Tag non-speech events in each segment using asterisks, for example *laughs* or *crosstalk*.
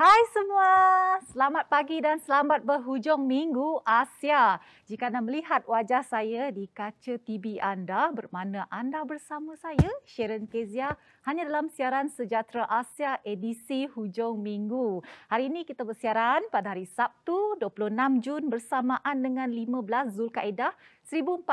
Hai semua, selamat pagi dan selamat berhujung minggu Asia. Jika anda melihat wajah saya di kaca TV anda, bermakna anda bersama saya, Sharon Kezia, hanya dalam siaran Sejahtera Asia edisi hujung minggu. Hari ini kita bersiaran pada hari Sabtu 26 Jun bersamaan dengan 15 Zulkaedah 1442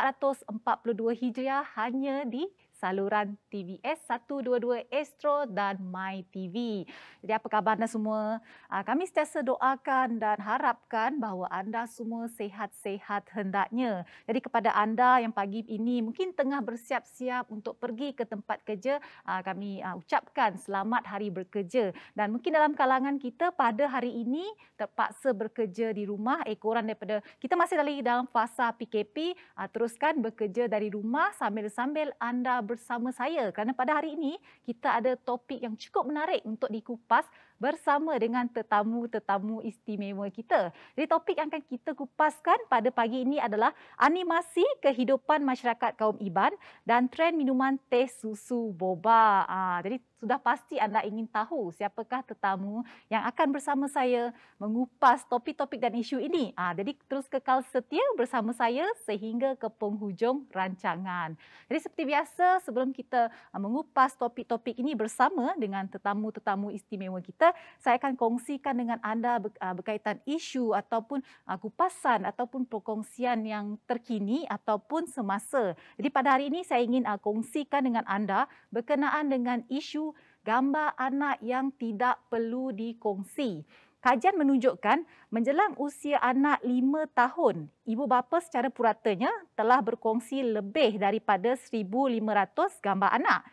Hijriah hanya di saluran TVS 122 Astro dan My TV. Jadi apa khabar anda semua? Ah, kami sentiasa doakan dan harapkan bahawa anda semua sehat-sehat hendaknya. Jadi kepada anda yang pagi ini mungkin tengah bersiap-siap untuk pergi ke tempat kerja, ah, kami ah, ucapkan selamat hari bekerja. Dan mungkin dalam kalangan kita pada hari ini terpaksa bekerja di rumah, ekoran daripada kita masih dalam fasa PKP, teruskan bekerja dari rumah sambil-sambil anda bersama saya kerana pada hari ini kita ada topik yang cukup menarik untuk dikupas bersama dengan tetamu-tetamu istimewa kita. Jadi topik yang akan kita kupaskan pada pagi ini adalah animasi kehidupan masyarakat kaum Iban dan trend minuman teh susu boba. Ah, jadi sudah pasti anda ingin tahu siapakah tetamu yang akan bersama saya mengupas topik-topik dan isu ini. Ah, jadi terus kekal setia bersama saya sehingga ke penghujung rancangan. Jadi seperti biasa sebelum kita ah, mengupas topik-topik ini bersama dengan tetamu-tetamu istimewa kita, saya akan kongsikan dengan anda ah, berkaitan isu ataupun ah, kupasan ataupun perkongsian yang terkini ataupun semasa. Jadi pada hari ini saya ingin kongsikan dengan anda berkenaan dengan isu gambar anak yang tidak perlu dikongsi. Kajian menunjukkan menjelang usia anak 5 tahun, ibu bapa secara puratanya telah berkongsi lebih daripada 1500 gambar anak.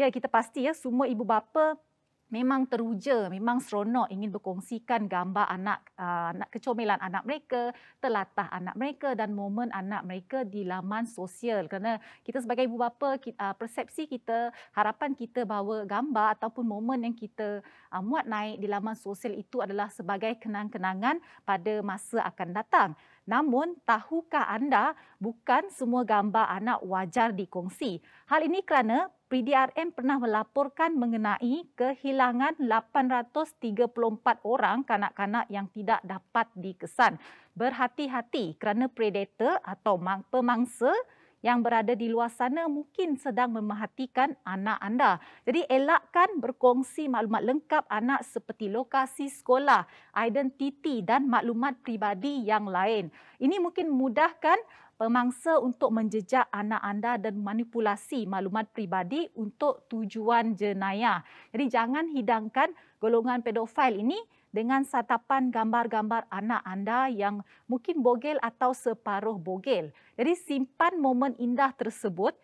Ya, kita pasti ya semua ibu bapa memang teruja, memang seronok ingin berkongsikan gambar anak, uh, anak kecomelan anak mereka, telatah anak mereka dan momen anak mereka di laman sosial. Kerana kita sebagai ibu bapa, uh, persepsi kita, harapan kita bahawa gambar ataupun momen yang kita uh, muat naik di laman sosial itu adalah sebagai kenang-kenangan pada masa akan datang. Namun, tahukah anda bukan semua gambar anak wajar dikongsi? Hal ini kerana PDRM pernah melaporkan mengenai kehilangan 834 orang kanak-kanak yang tidak dapat dikesan. Berhati-hati kerana predator atau pemangsa yang berada di luar sana mungkin sedang memerhatikan anak anda. Jadi elakkan berkongsi maklumat lengkap anak seperti lokasi sekolah, identiti dan maklumat pribadi yang lain. Ini mungkin mudahkan pemangsa untuk menjejak anak anda dan manipulasi maklumat pribadi untuk tujuan jenayah. Jadi jangan hidangkan golongan pedofil ini dengan satapan gambar-gambar anak anda yang mungkin bogel atau separuh bogel. Jadi simpan momen indah tersebut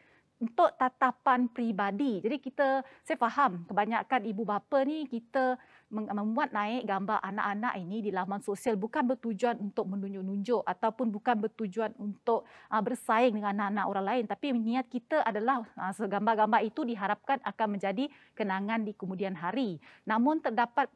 untuk tatapan pribadi, Jadi kita, saya faham kebanyakan ibu bapa ni kita membuat naik gambar anak-anak ini di laman sosial bukan bertujuan untuk menunjuk-nunjuk ataupun bukan bertujuan untuk ah, bersaing dengan anak-anak orang lain. Tapi niat kita adalah ah, gambar-gambar itu diharapkan akan menjadi kenangan di kemudian hari. Namun terdapat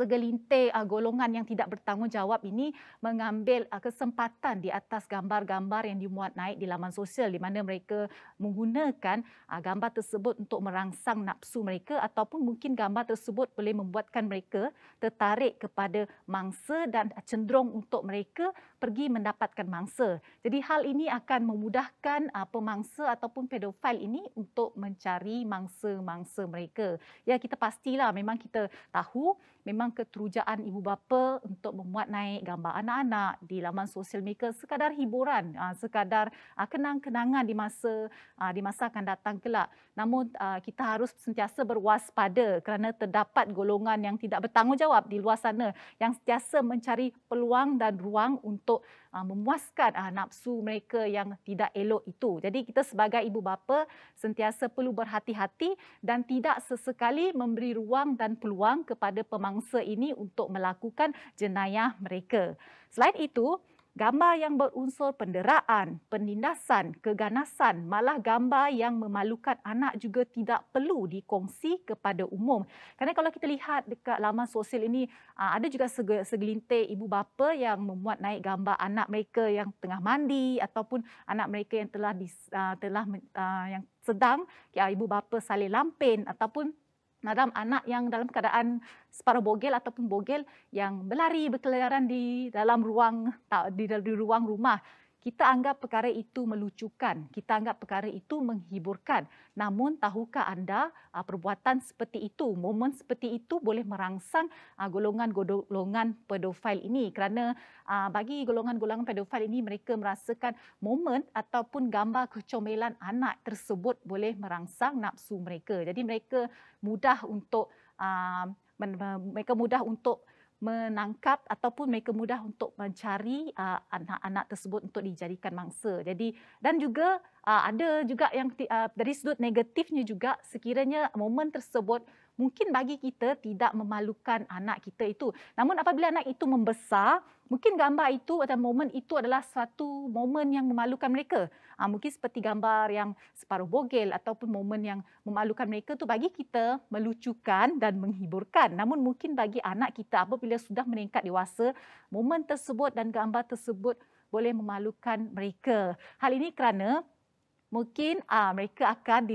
segelintir uh, golongan yang tidak bertanggungjawab ini mengambil uh, kesempatan di atas gambar-gambar yang dimuat naik di laman sosial di mana mereka menggunakan uh, gambar tersebut untuk merangsang nafsu mereka ataupun mungkin gambar tersebut boleh membuatkan mereka tertarik kepada mangsa dan cenderung untuk mereka pergi mendapatkan mangsa. Jadi hal ini akan memudahkan uh, pemangsa ataupun pedofil ini untuk mencari mangsa-mangsa mereka. Ya kita pastilah memang kita tahu memang keterujaan ibu bapa untuk memuat naik gambar anak-anak di laman sosial mereka sekadar hiburan, uh, sekadar uh, kenang-kenangan di masa uh, di masa akan datang kelak. Namun uh, kita harus sentiasa berwaspada kerana terdapat golongan yang tidak bertanggungjawab di luar sana yang sentiasa mencari peluang dan ruang untuk uh, memuaskan uh, nafsu mereka yang tidak elok itu. Jadi kita sebagai ibu bapa sentiasa perlu berhati-hati dan tidak sesekali memberi ruang dan peluang kepada pemangsa ini untuk melakukan jenayah mereka. Selain itu, gambar yang berunsur penderaan, penindasan, keganasan, malah gambar yang memalukan anak juga tidak perlu dikongsi kepada umum. Karena kalau kita lihat dekat laman sosial ini, ah, ada juga segelintir ibu bapa yang memuat naik gambar anak mereka yang tengah mandi ataupun anak mereka yang telah ah, telah ah, yang sedang ya, ibu bapa saling lampin ataupun Nadam anak yang dalam keadaan separuh bogel ataupun bogel yang berlari berkeliaran di dalam ruang di dalam ruang rumah kita anggap perkara itu melucukan, kita anggap perkara itu menghiburkan. Namun tahukah anda ah, perbuatan seperti itu, momen seperti itu boleh merangsang golongan-golongan ah, pedofil ini kerana ah, bagi golongan-golongan pedofil ini mereka merasakan momen ataupun gambar kecomelan anak tersebut boleh merangsang nafsu mereka. Jadi mereka mudah untuk mereka mudah untuk menangkap ataupun mereka mudah untuk mencari uh, anak-anak tersebut untuk dijadikan mangsa. Jadi dan juga uh, ada juga yang uh, dari sudut negatifnya juga sekiranya momen tersebut mungkin bagi kita tidak memalukan anak kita itu. Namun apabila anak itu membesar, mungkin gambar itu atau momen itu adalah satu momen yang memalukan mereka. Ha, mungkin seperti gambar yang separuh bogel ataupun momen yang memalukan mereka tu bagi kita melucukan dan menghiburkan. Namun mungkin bagi anak kita apabila sudah meningkat dewasa, momen tersebut dan gambar tersebut boleh memalukan mereka. Hal ini kerana mungkin uh, mereka akan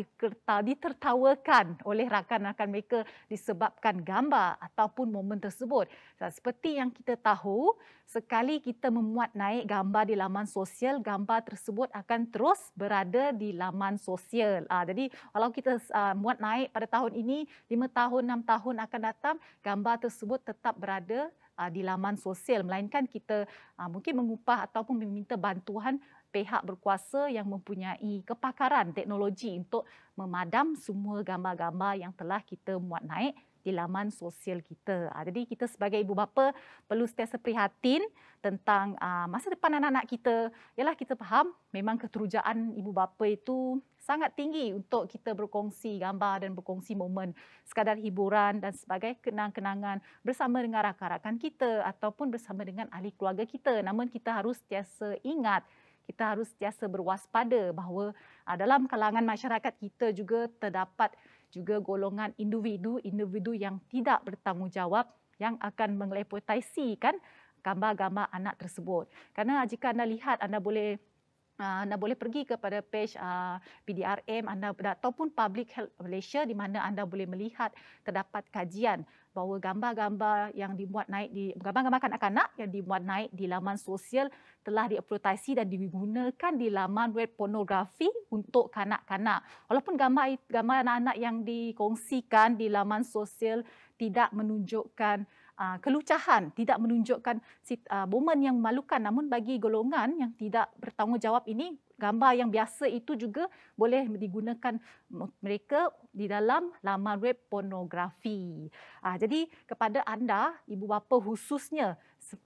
ditertawakan oleh rakan-rakan mereka disebabkan gambar ataupun momen tersebut. Dan seperti yang kita tahu, sekali kita memuat naik gambar di laman sosial, gambar tersebut akan terus berada di laman sosial. Uh, jadi, kalau kita uh, muat naik pada tahun ini, 5 tahun, 6 tahun akan datang, gambar tersebut tetap berada di laman sosial melainkan kita mungkin mengupah ataupun meminta bantuan pihak berkuasa yang mempunyai kepakaran teknologi untuk memadam semua gambar-gambar yang telah kita muat naik di laman sosial kita. Ah, jadi kita sebagai ibu bapa perlu sentiasa prihatin tentang ah, masa depan anak-anak kita. Yalah kita faham memang keterujaan ibu bapa itu sangat tinggi untuk kita berkongsi gambar dan berkongsi momen sekadar hiburan dan sebagai kenang-kenangan bersama dengan rakan-rakan kita ataupun bersama dengan ahli keluarga kita. Namun kita harus sentiasa ingat kita harus sentiasa berwaspada bahawa uh, dalam kalangan masyarakat kita juga terdapat juga golongan individu-individu yang tidak bertanggungjawab yang akan mengelepotasi kan gambar-gambar anak tersebut. Karena jika anda lihat anda boleh Uh, anda boleh pergi kepada page uh, ah, PDRM anda ataupun Public Health Malaysia di mana anda boleh melihat terdapat kajian bahawa gambar-gambar yang dimuat naik di gambar-gambar kanak-kanak yang dimuat naik di laman sosial telah dieksploitasi dan digunakan di laman web pornografi untuk kanak-kanak. Walaupun gambar gambar anak-anak yang dikongsikan di laman sosial tidak menunjukkan Ah, kelucahan tidak menunjukkan ah, momen yang memalukan namun bagi golongan yang tidak bertanggungjawab ini gambar yang biasa itu juga boleh digunakan mereka di dalam laman web pornografi. Ah, jadi kepada anda ibu bapa khususnya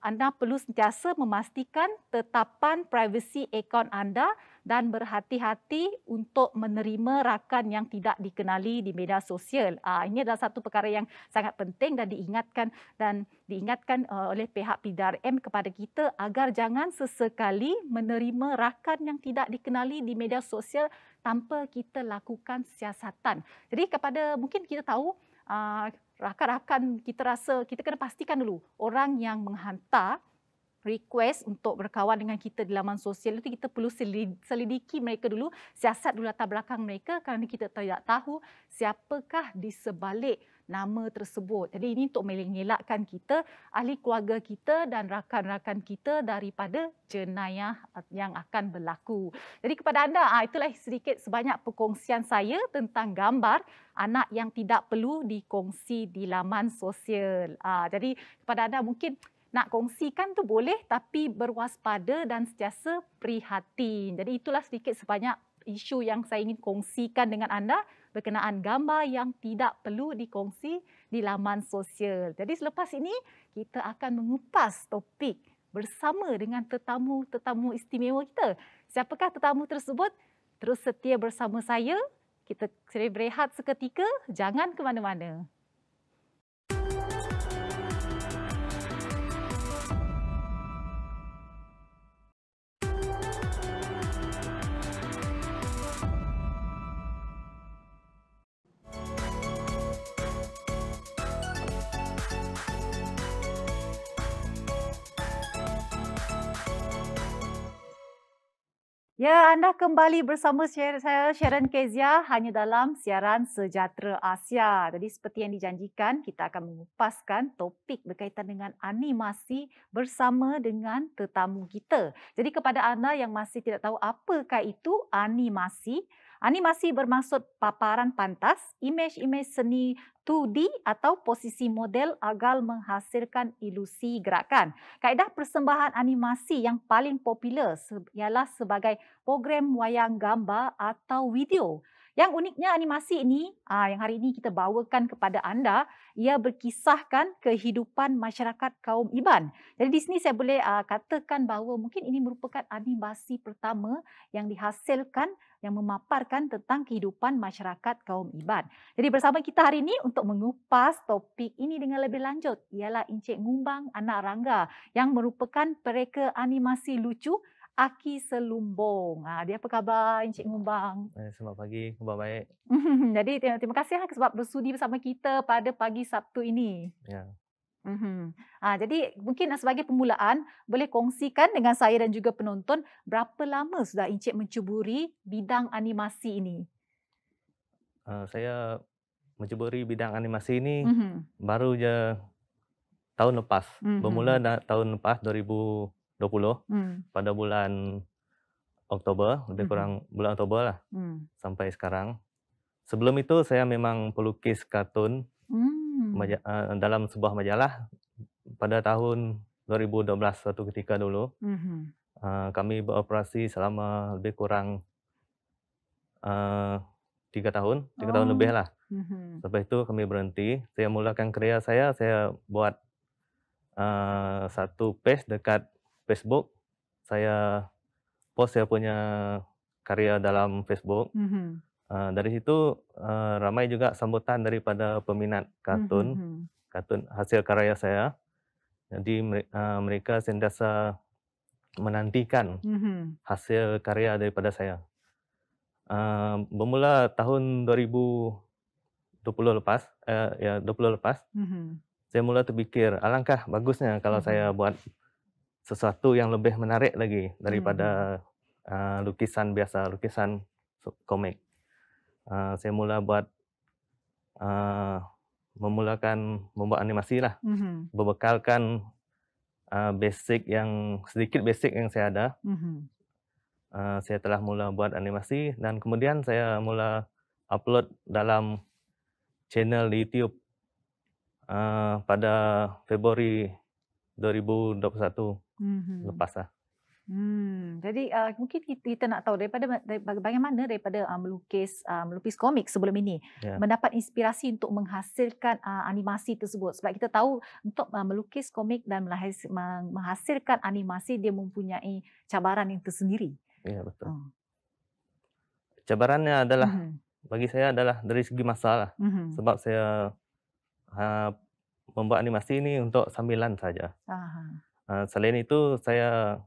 anda perlu sentiasa memastikan tetapan privasi akaun anda dan berhati-hati untuk menerima rakan yang tidak dikenali di media sosial. Uh, ini adalah satu perkara yang sangat penting dan diingatkan dan diingatkan uh, oleh pihak PDRM kepada kita agar jangan sesekali menerima rakan yang tidak dikenali di media sosial tanpa kita lakukan siasatan. Jadi kepada mungkin kita tahu uh, rakan-rakan kita rasa kita kena pastikan dulu orang yang menghantar request untuk berkawan dengan kita di laman sosial itu kita perlu selidiki mereka dulu siasat dulu latar belakang mereka kerana kita tidak tahu siapakah di sebalik nama tersebut. Jadi ini untuk mengelakkan kita, ahli keluarga kita dan rakan-rakan kita daripada jenayah yang akan berlaku. Jadi kepada anda, ah, itulah sedikit sebanyak perkongsian saya tentang gambar anak yang tidak perlu dikongsi di laman sosial. Ah, jadi kepada anda mungkin nak kongsikan tu boleh tapi berwaspada dan sentiasa prihatin. Jadi itulah sedikit sebanyak isu yang saya ingin kongsikan dengan anda berkenaan gambar yang tidak perlu dikongsi di laman sosial. Jadi selepas ini kita akan mengupas topik bersama dengan tetamu-tetamu istimewa kita. Siapakah tetamu tersebut? Terus setia bersama saya. Kita berehat seketika. Jangan ke mana-mana. Ya, anda kembali bersama saya Sharon Kezia hanya dalam siaran Sejahtera Asia. Jadi seperti yang dijanjikan, kita akan mengupaskan topik berkaitan dengan animasi bersama dengan tetamu kita. Jadi kepada anda yang masih tidak tahu apakah itu animasi, Animasi bermaksud paparan pantas, imej-imej seni 2D atau posisi model agar menghasilkan ilusi gerakan. Kaedah persembahan animasi yang paling popular ialah sebagai program wayang gambar atau video. Yang uniknya animasi ini ah, yang hari ini kita bawakan kepada anda ia berkisahkan kehidupan masyarakat kaum Iban. Jadi di sini saya boleh ah, katakan bahawa mungkin ini merupakan animasi pertama yang dihasilkan yang memaparkan tentang kehidupan masyarakat kaum Iban. Jadi bersama kita hari ini untuk mengupas topik ini dengan lebih lanjut ialah Encik Ngumbang Anak Rangga yang merupakan pereka animasi lucu Aki Selumbong. Ha, dia apa khabar Encik Ngumbang? Eh, selamat pagi, khabar baik. *laughs* Jadi terima, terima kasih lah sebab bersudi bersama kita pada pagi Sabtu ini. Ya. Uh-huh. Ha, jadi mungkin sebagai permulaan, boleh kongsikan dengan saya dan juga penonton berapa lama sudah Encik mencuburi bidang animasi ini? Uh, saya mencuburi bidang animasi ini uh-huh. baru je tahun lepas. Uh-huh. Bermula tahun lepas, 20 mm. pada bulan Oktober, lebih hmm. kurang bulan Oktober lah mm. sampai sekarang. Sebelum itu saya memang pelukis kartun mm. uh, dalam sebuah majalah pada tahun 2012 satu ketika dulu. hmm Uh, kami beroperasi selama lebih kurang eh, tiga tahun, tiga oh. tahun lebih oh. lah. Mm-hmm. Setelah itu kami berhenti. Saya mulakan kerja saya, saya buat uh, satu page dekat Facebook. Saya post saya punya karya dalam Facebook. Mm-hmm. Uh, dari situ uh, ramai juga sambutan daripada peminat kartun, mm-hmm. kartun hasil karya saya. Jadi uh, mereka sentiasa menantikan mm-hmm. hasil karya daripada saya. Uh, bermula tahun 2020 lepas, uh, ya 20 lepas, mm-hmm. saya mula terfikir alangkah bagusnya kalau mm-hmm. saya buat sesuatu yang lebih menarik lagi daripada hmm. uh, lukisan biasa, lukisan komik. Uh, saya mula buat uh, memulakan membuat animasi lah, hmm. berbekalkan uh, basic yang sedikit basic yang saya ada. Hmm. Uh, saya telah mula buat animasi dan kemudian saya mula upload dalam channel di YouTube uh, pada Februari 2021 mm-hmm. lepas lah. Hmm, jadi uh, mungkin kita nak tahu daripada bagaimana daripada uh, melukis uh, melukis komik sebelum ini yeah. mendapat inspirasi untuk menghasilkan uh, animasi tersebut sebab kita tahu untuk uh, melukis komik dan menghasilkan animasi dia mempunyai cabaran yang tersendiri. Ya yeah, betul. Hmm. Cabarannya adalah mm-hmm. bagi saya adalah dari segi masalah mm-hmm. sebab saya uh, membuat animasi ini untuk sambilan saja. Aha. Eh, selain itu saya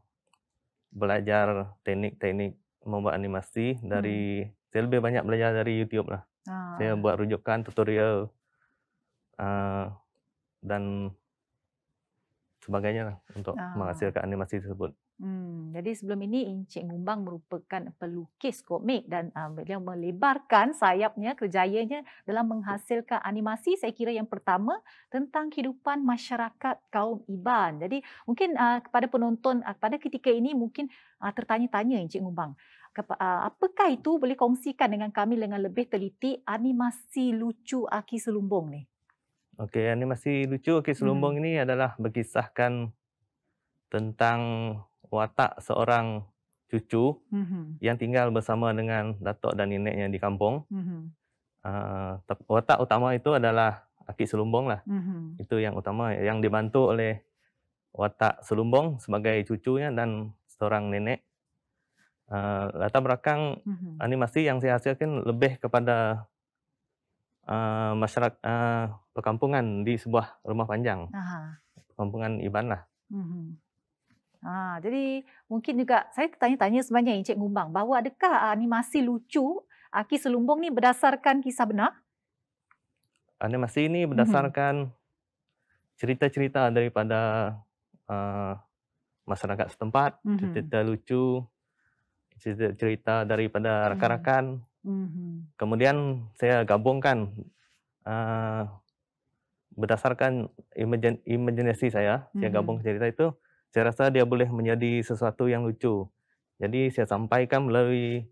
belajar teknik-teknik membuat animasi dari hmm. saya lebih banyak belajar dari YouTube lah. Ah. Saya buat rujukan tutorial uh, dan sebagainya lah untuk ah. menghasilkan animasi tersebut. Hmm, jadi sebelum ini Encik Ngumbang merupakan pelukis komik dan uh, beliau melebarkan sayapnya kerjayanya dalam menghasilkan animasi saya kira yang pertama tentang kehidupan masyarakat kaum Iban. Jadi mungkin uh, kepada penonton uh, ah, pada ketika ini mungkin uh, tertanya-tanya Encik Ngumbang. apakah itu boleh kongsikan dengan kami dengan lebih teliti animasi lucu Aki Selumbung ni? Okey, animasi lucu Aki hmm. Selumbung hmm. ini adalah berkisahkan tentang watak seorang cucu mm-hmm. yang tinggal bersama dengan datuk dan neneknya di kampung. Mm-hmm. Uh, watak utama itu adalah Akik Selumbong lah. Mm-hmm. Itu yang utama yang dibantu oleh watak Selumbong sebagai cucunya dan seorang nenek. Uh, latar belakang mm-hmm. animasi yang saya hasilkan lebih kepada uh, ah, masyarakat uh, perkampungan di sebuah rumah panjang. Aha. Perkampungan Iban lah. Mm-hmm. Ha, jadi mungkin juga saya tanya-tanya sebenarnya Encik Ngumbang, bahawa adakah animasi ah, lucu Aki ah, Selumbung ni berdasarkan kisah benar? Animasi ini mhm. berdasarkan mm-hmm. cerita-cerita daripada uh, masyarakat setempat, mm-hmm. cerita lucu, cerita cerita daripada mhm. rakan-rakan. Mm-hmm. Kemudian saya gabungkan uh, berdasarkan imajinasi saya, mm-hmm. saya mhm. gabung cerita itu saya rasa dia boleh menjadi sesuatu yang lucu. Jadi saya sampaikan melalui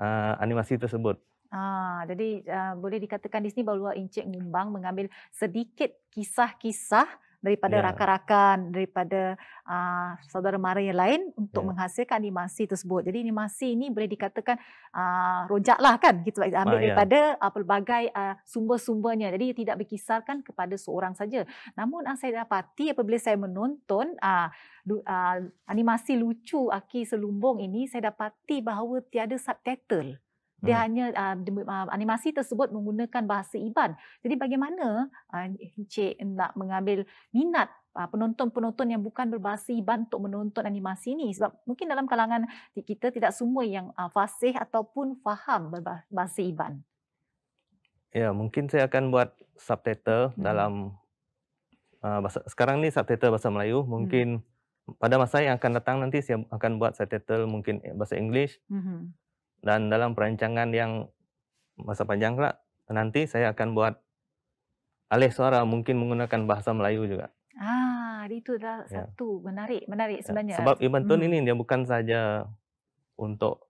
uh, animasi tersebut. Ah, jadi uh, boleh dikatakan di sini bahawa Encik Ngumbang mengambil sedikit kisah-kisah daripada yeah. rakan-rakan daripada uh, saudara mara yang lain untuk yeah. menghasilkan animasi tersebut. Jadi animasi ini boleh dikatakan uh, ah, rojaklah kan kita ambil Maya. Ah, daripada uh, pelbagai uh, sumber-sumbernya. Jadi tidak berkisarkan kepada seorang saja. Namun uh, saya dapati apabila saya menonton uh, uh, animasi lucu Aki Selumbung ini saya dapati bahawa tiada subtitle dia hmm. hanya uh, animasi tersebut menggunakan bahasa Iban. Jadi bagaimana uh, Encik nak mengambil minat uh, penonton-penonton yang bukan berbahasa Iban untuk menonton animasi ini? Sebab mungkin dalam kalangan kita tidak semua yang uh, fasih ataupun faham bahasa Iban. Ya, mungkin saya akan buat subtitle hmm. dalam uh, bahasa sekarang ni subtitle bahasa Melayu. Hmm. Mungkin hmm. pada masa yang akan datang nanti saya akan buat subtitle mungkin eh, bahasa Inggeris. Hmm dan dalam perancangan yang masa panjang lah nanti saya akan buat alih suara mungkin menggunakan bahasa Melayu juga. Ah, itu adalah ya. satu menarik, menarik ya, sebenarnya. Ya. Sebab Iban Tun hmm. ini dia bukan saja untuk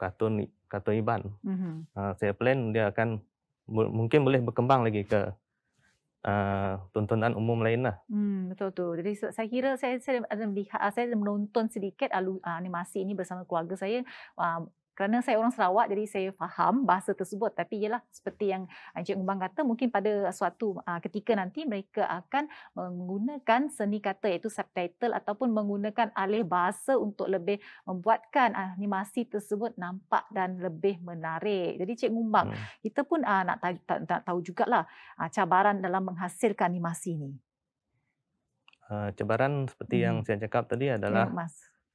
kartun kartun Iban. Hmm. Uh, saya plan dia akan mungkin boleh berkembang lagi ke Uh, tuntunan umum lain lah. Hmm, betul tu. Jadi saya kira saya saya ada melihat ah, saya ada menonton sedikit alu, uh, animasi ini bersama keluarga saya. Uh, kerana saya orang Sarawak jadi saya faham bahasa tersebut tapi ialah seperti yang Encik Ngubang kata mungkin pada suatu ah, ketika nanti mereka akan menggunakan seni kata iaitu subtitle ataupun menggunakan alih bahasa untuk lebih membuatkan animasi tersebut nampak dan lebih menarik. Jadi Encik Ngubang, hmm. kita pun ah, nak tahu juga lah ah, cabaran dalam menghasilkan animasi ini. cabaran seperti hmm. yang saya cakap tadi adalah ya,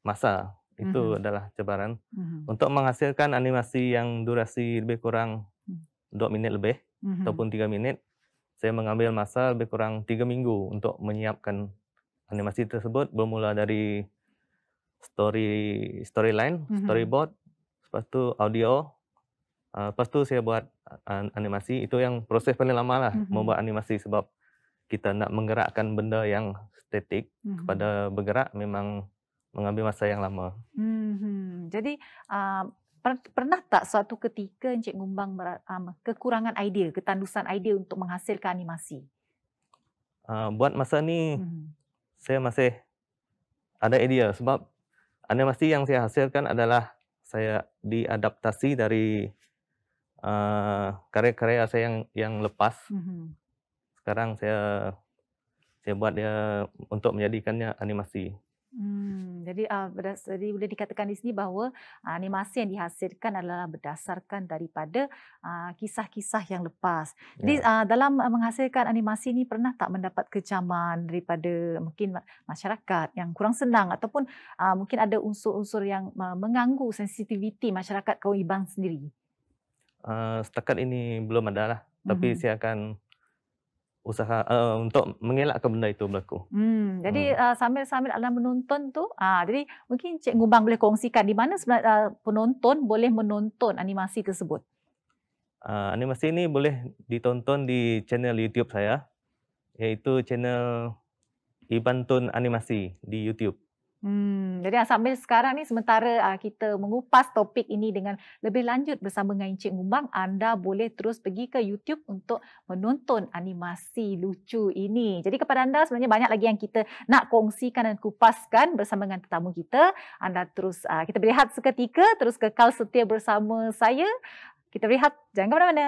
masa. itu mm -hmm. adalah cebaran. Mm -hmm. Untuk menghasilkan animasi yang durasi lebih kurang hmm. dua menit lebih mm -hmm. ataupun tiga menit, saya mengambil masa lebih kurang tiga minggu untuk menyiapkan animasi tersebut bermula dari story storyline, mm -hmm. storyboard, lepas itu audio, uh, lepas itu saya buat eh, animasi. Itu yang proses paling lama lah mm -hmm. membuat animasi sebab kita nak menggerakkan benda yang statik mm -hmm. kepada bergerak memang mengambil masa yang lama. Hmm, jadi uh, Pernah tak suatu ketika Encik Gumbang ber, um, kekurangan idea, ketandusan idea untuk menghasilkan animasi? Uh, buat masa ni, hmm. saya masih ada idea sebab animasi yang saya hasilkan adalah saya diadaptasi dari uh, karya-karya saya yang yang lepas. Hmm. Sekarang saya saya buat dia untuk menjadikannya animasi. Hmm, jadi uh, ah, berdasari boleh dikatakan di sini bahawa uh, ah, animasi yang dihasilkan adalah berdasarkan daripada uh, kisah-kisah yang lepas. Ya. Jadi uh, dalam menghasilkan animasi ini pernah tak mendapat kecaman daripada mungkin masyarakat yang kurang senang ataupun uh, mungkin ada unsur-unsur yang uh, mengganggu sensitiviti masyarakat kaum Iban sendiri? Uh, setakat ini belum ada lah. Tapi mm-hmm. saya akan usaha uh, untuk mengelakkan benda itu berlaku. Hmm, jadi hmm. Uh, eh, sambil sambil anda menonton tu, ah uh, jadi mungkin Cik Gubang boleh kongsikan di mana sebenarnya uh, penonton boleh menonton animasi tersebut. Uh, animasi ini boleh ditonton di channel YouTube saya, iaitu channel Ibantun Animasi di YouTube. Hmm, jadi sambil sekarang ni sementara uh, kita mengupas topik ini dengan lebih lanjut bersama dengan Encik Ngumbang, anda boleh terus pergi ke YouTube untuk menonton animasi lucu ini. Jadi kepada anda sebenarnya banyak lagi yang kita nak kongsikan dan kupaskan bersama dengan tetamu kita. Anda terus uh, kita berehat seketika, terus kekal setia bersama saya. Kita berehat jangan ke mana-mana.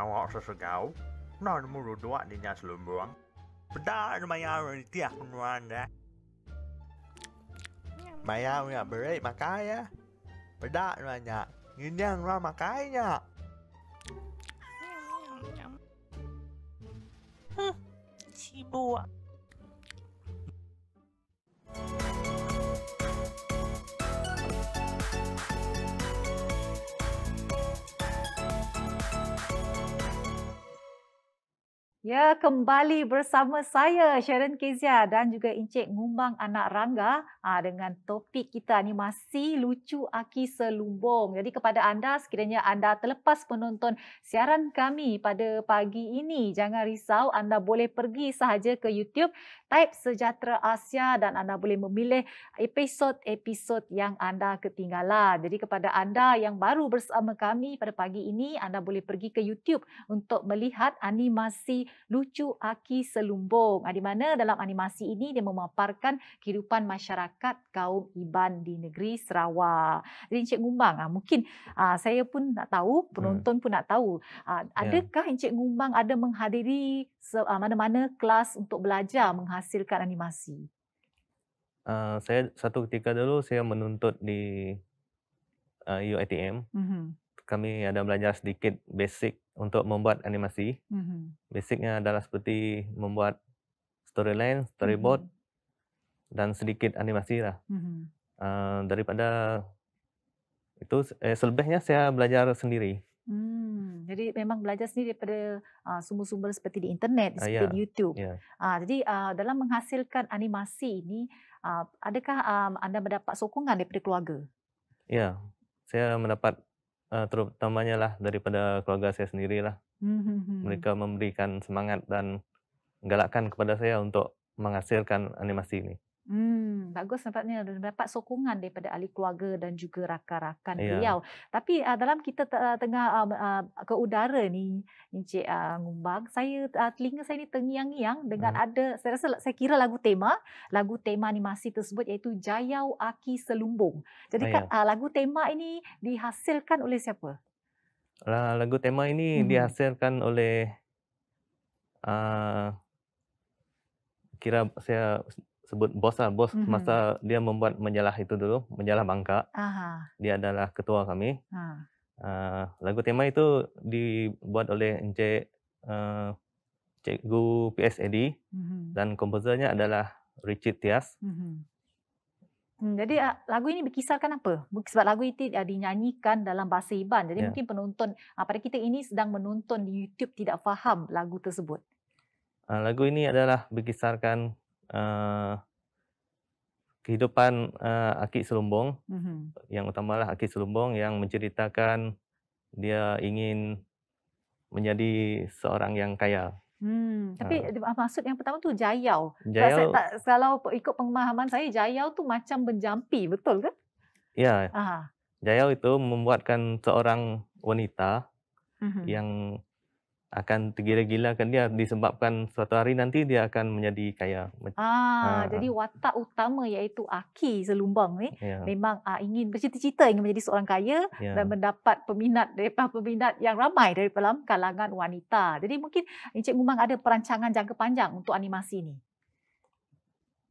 ောင်းအောင်ဆက်ဆက်ကောင်းနော်မူရိုဒွတ်ညစလုံးဘောင်းပဒါရမယာရီတက်မွန်ဒါမယာရဘရိတ်မကာယာပဒါရညာငင်းညံရမကာယာဟမ်ချီဘော Ya, kembali bersama saya Sharon Kezia dan juga Encik Ngumbang Anak Rangga ha, dengan topik kita masih lucu Aki Selumbung. Jadi kepada anda sekiranya anda terlepas menonton siaran kami pada pagi ini, jangan risau anda boleh pergi sahaja ke YouTube Type Sejahtera Asia dan anda boleh memilih episod-episod yang anda ketinggalan. Jadi kepada anda yang baru bersama kami pada pagi ini, anda boleh pergi ke YouTube untuk melihat animasi Lucu Aki Selumbung. Ah, di mana dalam animasi ini dia memaparkan kehidupan masyarakat kaum Iban di negeri Sarawak. Jadi Encik Ngumbang, ah, mungkin ah, saya pun nak tahu, penonton hmm. pun nak tahu. Ya. Adakah Encik Ngumbang ada menghadiri mana-mana kelas untuk belajar menghasilkan animasi? Uh, saya satu ketika dulu saya menuntut di uh, UITM. Mm-hmm kami ada belajar sedikit basic untuk membuat animasi. Mm -hmm. Basicnya adalah seperti membuat storyline, storyboard mm -hmm. dan sedikit animasi lah. Mm -hmm. uh, daripada itu eh, selebihnya saya belajar sendiri. Hmm, jadi memang belajar sendiri daripada ah, sumber-sumber uh, seperti di internet, ah, seperti yeah. di ya, YouTube. Yeah. Ya. Uh, jadi uh, dalam menghasilkan animasi ini, uh, adakah um, anda mendapat sokongan daripada keluarga? Ya, yeah. saya mendapat uh, terutamanya lah daripada keluarga saya sendiri lah. Mm-hmm. Hmm, hmm, hmm. Mereka memberikan semangat dan galakkan kepada saya untuk menghasilkan animasi ini. Mm. Hmm, bagus nampaknya mendapat sokongan daripada ahli keluarga dan juga rakan-rakan yeah. beliau. Tapi uh, dalam kita ah, tengah uh, ke udara ni Encik uh, Ngumbang, saya uh, telinga saya ni tengiang-ngiang dengan hmm. ada saya rasa saya kira lagu tema, lagu tema ni masih tersebut iaitu Jayau Aki Selumbung. Jadi oh, yeah. uh, lagu tema ini dihasilkan oleh siapa? Lah lagu tema ini hmm. dihasilkan oleh uh, kira saya sebut bos lah bos mm-hmm. masa dia membuat menyalah itu dulu menyalah bangka Aha. dia adalah ketua kami ha. uh, lagu tema itu dibuat oleh Encik uh, Cikgu PSAD mm-hmm. dan komposernya adalah Richard Tias mm-hmm. hmm, jadi ah, lagu ini berkisarkan apa sebab lagu itu uh, dinyanyikan dalam bahasa Iban jadi yeah. mungkin penonton uh, pada kita ini sedang menonton di YouTube tidak faham lagu tersebut uh, lagu ini adalah berkisarkan Eh, kehidupan uh, Akik Selumbong mm-hmm. yang utamalah Akik Selumbong yang menceritakan dia ingin menjadi seorang yang kaya. Hmm, tapi ha. maksud yang pertama tu Jayau. Jayau tak, tak kalau ikut pemahaman saya Jayau tu macam menjampi, betul ke? Ya. Aha. Jayau itu membuatkan seorang wanita mm-hmm. yang akan tergila-gila kan dia disebabkan suatu hari nanti dia akan menjadi kaya. Ah, ha. jadi watak utama iaitu Aki Selumbang ni ya. memang uh, ingin bercita-cita ingin menjadi seorang kaya ya. dan mendapat peminat daripada peminat yang ramai dari dalam kalangan wanita. Jadi mungkin Encik Gumang ada perancangan jangka panjang untuk animasi ni.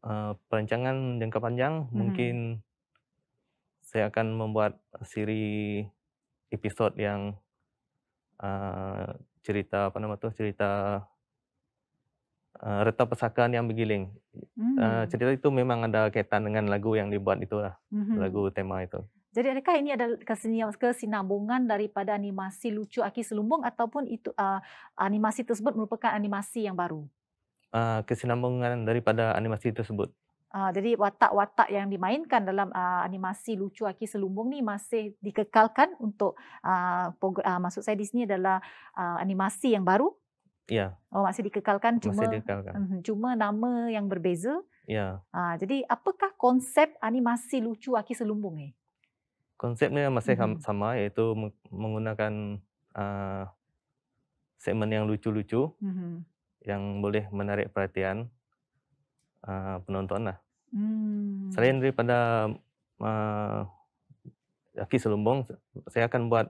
Uh, perancangan jangka panjang hmm. mungkin saya akan membuat siri episod yang uh, cerita apa nama tu cerita uh, eh, reta pesakaan yang begiling. Mm-hmm. Eh, uh, cerita itu memang ada kaitan dengan lagu yang dibuat itulah. Mm-hmm. Lagu tema itu. Jadi adakah ini ada kesinambungan kesinambungan daripada animasi lucu Aki Selumbung ataupun itu uh, animasi tersebut merupakan animasi yang baru? Uh, kesinambungan daripada animasi tersebut. Ah, jadi watak-watak yang dimainkan dalam uh, animasi lucu Aki Selumbung ni masih dikekalkan untuk uh, uh, maksud saya di sini adalah uh, animasi yang baru. Ya. Oh masih dikekalkan masih cuma dikekalkan. Uh, cuma nama yang berbeza. Ya. Uh, jadi apakah konsep animasi lucu Aki Selumbung ni? Konsepnya masih hmm. sama iaitu menggunakan uh, segmen yang lucu-lucu. Hmm. Yang boleh menarik perhatian. Hmm uh, penonton lah. Hmm. Selain daripada uh, ah, Afi Selumbong, saya akan buat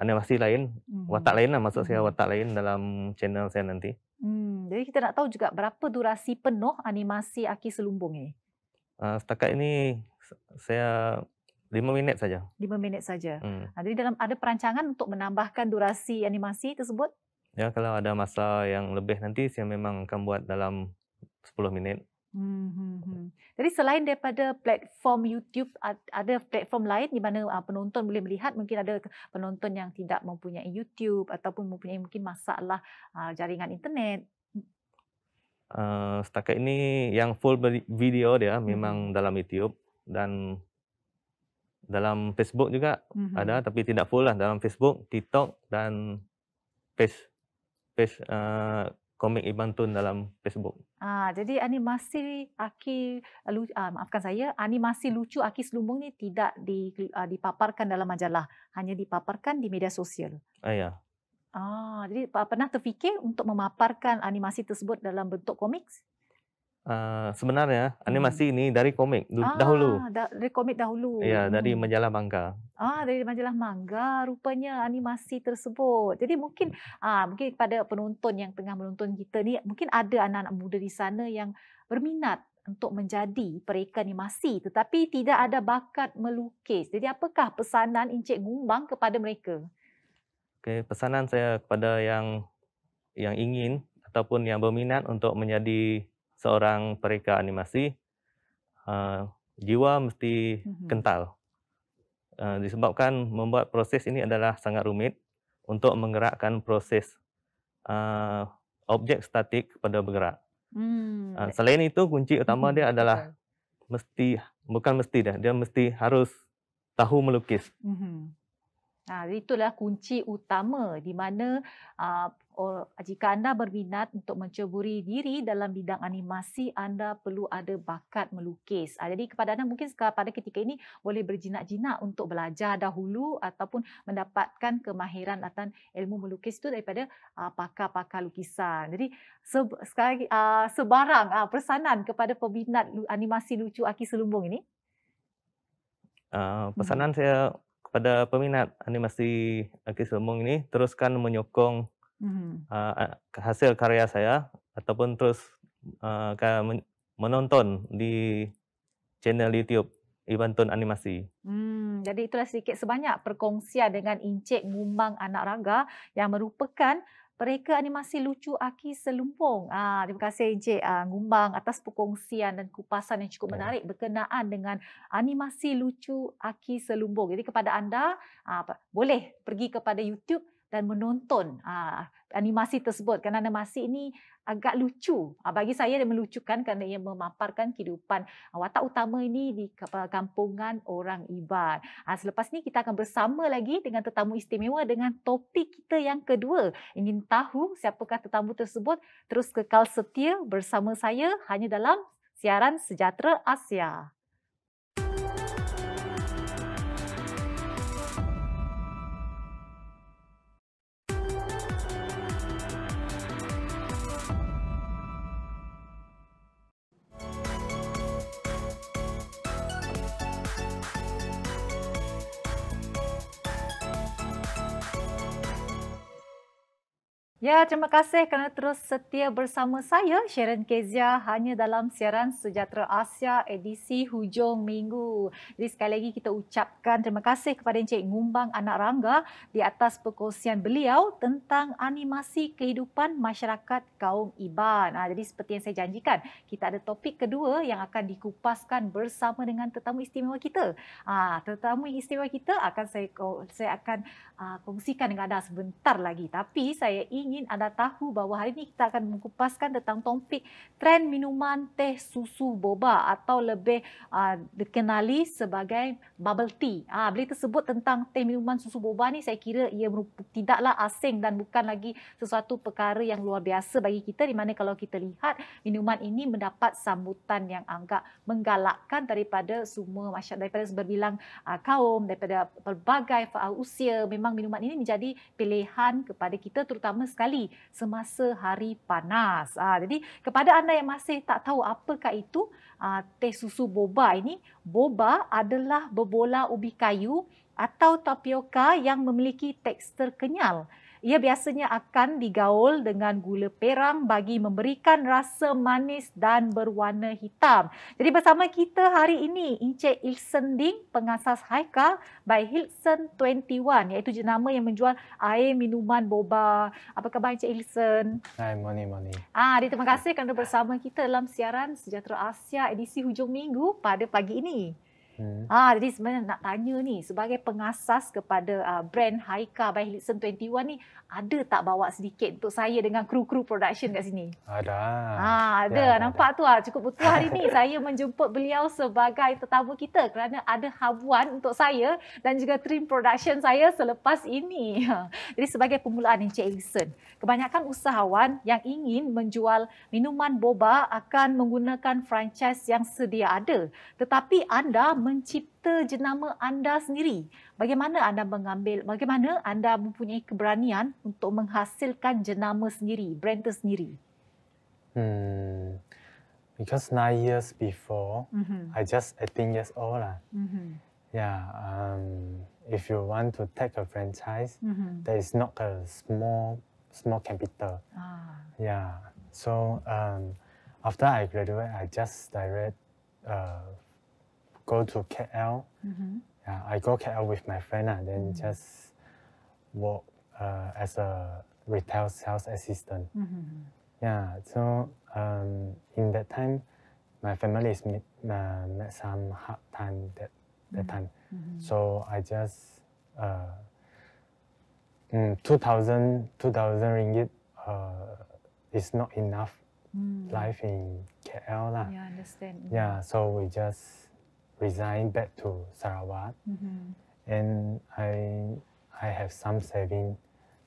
animasi lain, hmm. watak lain lah. Maksud saya hmm. watak lain dalam channel saya nanti. Hmm. Jadi kita nak tahu juga berapa durasi penuh animasi Aki Selumbung ni? Uh, ah, setakat ini saya lima minit saja. Lima minit saja. Hmm. Nah, jadi dalam ada perancangan untuk menambahkan durasi animasi tersebut? Ya, kalau ada masa yang lebih nanti saya memang akan buat dalam sepuluh minit. Hmm, hmm, hmm. Jadi selain daripada platform YouTube ada platform lain di mana ah, penonton boleh melihat mungkin ada penonton yang tidak mempunyai YouTube ataupun mempunyai mungkin masalah ah, jaringan internet. Uh, setakat ini yang full video dia memang hmm. dalam YouTube dan dalam Facebook juga hmm. ada tapi tidak full lah dalam Facebook, TikTok dan Face Face uh, komik iban Ibantun dalam Facebook. Ah, jadi animasi Aki eh, lu, ah, maafkan saya, animasi lucu Aki Selumbung ni tidak di, ah, dipaparkan dalam majalah, hanya dipaparkan di media sosial. Ah, ya. Ah, jadi pernah terfikir untuk memaparkan animasi tersebut dalam bentuk komik? Uh, sebenarnya animasi hmm. ini dari komik du- ah, dahulu. Da- dari komik dahulu. Ya, dari hmm. majalah manga. Ah, dari majalah manga rupanya animasi tersebut. Jadi mungkin ah mungkin kepada penonton yang tengah menonton kita ni mungkin ada anak-anak muda di sana yang berminat untuk menjadi pereka animasi tetapi tidak ada bakat melukis. Jadi apakah pesanan Encik Gumbang kepada mereka? Okay, pesanan saya kepada yang yang ingin ataupun yang berminat untuk menjadi seorang pereka animasi uh, jiwa mesti mm-hmm. kental uh, disebabkan membuat proses ini adalah sangat rumit untuk menggerakkan proses uh, objek statik kepada bergerak. Mm. Uh, selain itu kunci utama mm-hmm. dia adalah mesti bukan mesti dah dia mesti harus tahu melukis. Mm-hmm. Ha, itulah kunci utama di mana aa, jika anda berminat untuk mencuburi diri dalam bidang animasi, anda perlu ada bakat melukis. Ha, jadi kepada anda mungkin sekarang pada ketika ini boleh berjinak-jinak untuk belajar dahulu ataupun mendapatkan kemahiran atau ilmu melukis itu daripada aa, pakar-pakar lukisan. Jadi se- sekarang aa, sebarang aa, pesanan kepada peminat animasi lucu Aki Selumbung ini? Uh, pesanan hmm. saya pada peminat animasi Aki eh, Selmong ini teruskan menyokong mm-hmm. uh, hasil karya saya ataupun terus uh, menonton di channel YouTube Iban Tun Animasi. Hmm, jadi itulah sedikit sebanyak perkongsian dengan Encik Mumbang Anak Raga yang merupakan mereka animasi lucu Aki Selumpung. Ah, terima kasih Encik ah, Gumbang atas perkongsian dan kupasan yang cukup ya. menarik berkenaan dengan animasi lucu Aki Selumpung. Jadi kepada anda, ah, boleh pergi kepada YouTube dan menonton uh, animasi tersebut kerana animasi ini agak lucu. Uh, bagi saya dia melucukan kerana ia memaparkan kehidupan uh, watak utama ini di eh, kampungan orang Iban. Uh, selepas ini kita akan bersama lagi dengan tetamu istimewa dengan topik kita yang kedua. Ingin tahu siapakah tetamu tersebut? Terus kekal setia bersama saya hanya dalam siaran Sejahtera Asia. Ya, terima kasih kerana terus setia bersama saya Sharon Kezia hanya dalam siaran Sejahtera Asia edisi hujung minggu. Jadi sekali lagi kita ucapkan terima kasih kepada Encik Ngumbang Anak Rangga di atas perkongsian beliau tentang animasi kehidupan masyarakat kaum Iban. Ha, jadi seperti yang saya janjikan, kita ada topik kedua yang akan dikupaskan bersama dengan tetamu istimewa kita. Ha, tetamu istimewa kita akan saya saya akan uh, kongsikan dengan anda sebentar lagi. Tapi saya ingin ingin anda tahu bahawa hari ini kita akan mengupaskan tentang topik trend minuman teh susu boba atau lebih uh, dikenali sebagai bubble tea. Ah, bila tersebut tentang teh minuman susu boba ni saya kira ia tidaklah asing dan bukan lagi sesuatu perkara yang luar biasa bagi kita di mana kalau kita lihat minuman ini mendapat sambutan yang agak menggalakkan daripada semua masyarakat daripada berbilang uh, kaum daripada pelbagai ah, usia memang minuman ini menjadi pilihan kepada kita terutama sekarang sekali semasa hari panas. Ha, jadi kepada anda yang masih tak tahu apakah itu uh, teh susu boba ini, boba adalah bebola ubi kayu atau tapioka yang memiliki tekstur kenyal. Ia biasanya akan digaul dengan gula perang bagi memberikan rasa manis dan berwarna hitam. Jadi bersama kita hari ini Encik Ilsen Ding, pengasas Haika by Hilson 21 iaitu jenama yang menjual air minuman boba. Apa khabar Encik Ilsen? Hai, money, money. Ah, terima kasih kerana bersama kita dalam siaran Sejahtera Asia edisi hujung minggu pada pagi ini. Hmm. Ah, jadi sebenarnya nak tanya ni sebagai pengasas kepada uh, brand Haika by Hilton 21 ni ada tak bawa sedikit untuk saya dengan kru-kru production kat sini? Ada. Ah, ada. Ya, Nampak ada. tu ah cukup betul hari ni *laughs* saya menjemput beliau sebagai tetamu kita kerana ada habuan untuk saya dan juga trim production saya selepas ini. *laughs* jadi sebagai permulaan Encik Hilton, kebanyakan usahawan yang ingin menjual minuman boba akan menggunakan franchise yang sedia ada. Tetapi anda mencipta jenama anda sendiri. Bagaimana anda mengambil, bagaimana anda mempunyai keberanian untuk menghasilkan jenama sendiri, brand sendiri? Hmm, because nine years before, mm-hmm. I just eighteen years old lah. Mm-hmm. Yeah, um, if you want to take a franchise, mm-hmm. that is not a small small capital. Ah. Yeah. So um, after I graduate, I just direct uh, go to KL. Mm-hmm. Yeah, I go KL with my friend and ah, then mm-hmm. just work uh, as a retail sales assistant. Mm-hmm. Yeah, so um, in that time, my family is met, uh, met some hard time that that mm-hmm. time. Mm-hmm. So I just uh, mm, 2,000 2000 ringgit uh, is not enough mm. life in KL. La. Yeah, I understand. Yeah, so we just resigned back to Sarawak, mm -hmm. and I I have some saving,